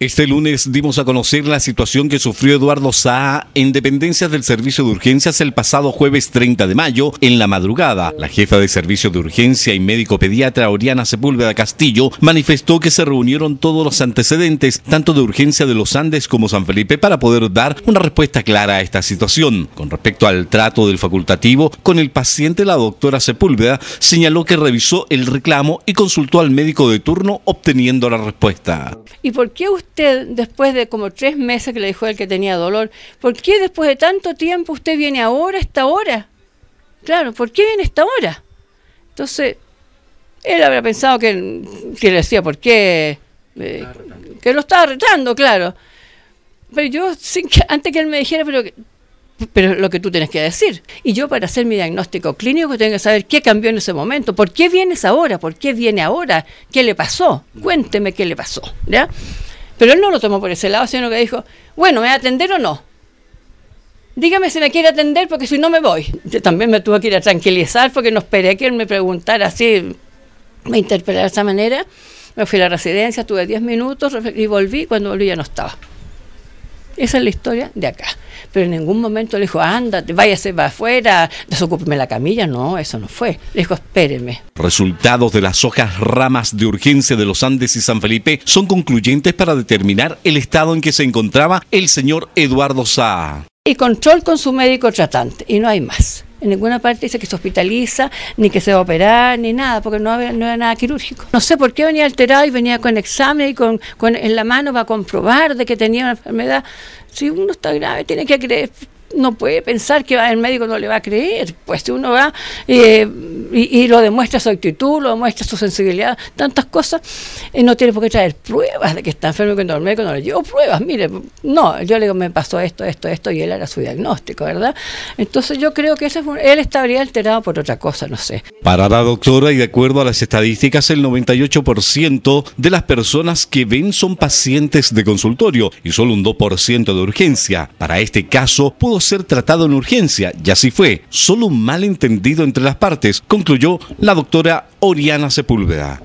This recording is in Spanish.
Este lunes dimos a conocer la situación que sufrió Eduardo Saa en dependencias del Servicio de Urgencias el pasado jueves 30 de mayo en la madrugada. La jefa de Servicio de Urgencia y médico pediatra Oriana Sepúlveda Castillo manifestó que se reunieron todos los antecedentes, tanto de Urgencia de los Andes como San Felipe, para poder dar una respuesta clara a esta situación. Con respecto al trato del facultativo con el paciente, la doctora Sepúlveda señaló que revisó el reclamo y consultó al médico de turno obteniendo la respuesta. ¿Y por qué usted después de como tres meses que le dijo él que tenía dolor? ¿Por qué después de tanto tiempo usted viene ahora, esta hora? Claro, ¿por qué viene esta hora? Entonces, él habrá pensado que, que le decía por qué, eh, que lo estaba retando, claro. Pero yo, sin que, antes que él me dijera, pero, pero lo que tú tienes que decir. Y yo para hacer mi diagnóstico clínico tengo que saber qué cambió en ese momento, por qué vienes ahora, por qué viene ahora, qué le pasó, cuénteme qué le pasó, ¿ya? Pero él no lo tomó por ese lado, sino que dijo, bueno, ¿me va a atender o no? Dígame si me quiere atender porque si no me voy. Yo también me tuve que ir a tranquilizar porque no esperé que él me preguntara así, me interpelara de esa manera. Me fui a la residencia, tuve 10 minutos y volví. Cuando volví ya no estaba. Esa es la historia de acá. Pero en ningún momento le dijo, ándate, váyase va afuera, desocúpeme la camilla. No, eso no fue. Le dijo, espéreme. Resultados de las hojas ramas de urgencia de los Andes y San Felipe son concluyentes para determinar el estado en que se encontraba el señor Eduardo Saa. Y control con su médico tratante, y no hay más. En ninguna parte dice que se hospitaliza, ni que se va a operar, ni nada, porque no, había, no era nada quirúrgico. No sé por qué venía alterado y venía con examen y con, en la mano para comprobar de que tenía una enfermedad. Si uno está grave, tiene que creer, no puede pensar que el médico no le va a creer, pues uno va eh, y, lo demuestra su actitud, lo demuestra su sensibilidad, tantas cosas, y eh, no tiene por qué traer pruebas de que está enfermo cuando el médico no le llevo pruebas, mire, no, yo le digo, me pasó esto, esto, esto, y él era su diagnóstico, ¿verdad? Entonces yo creo que ese él estaría alterado por otra cosa, no sé. Para la doctora, y de acuerdo a las estadísticas, el 98% de las personas que ven son pacientes de consultorio y solo un 2% de urgencia. Para este caso, pudo ser tratado en urgencia y así fue. Solo un malentendido entre las partes, concluyó la doctora Oriana Sepúlveda.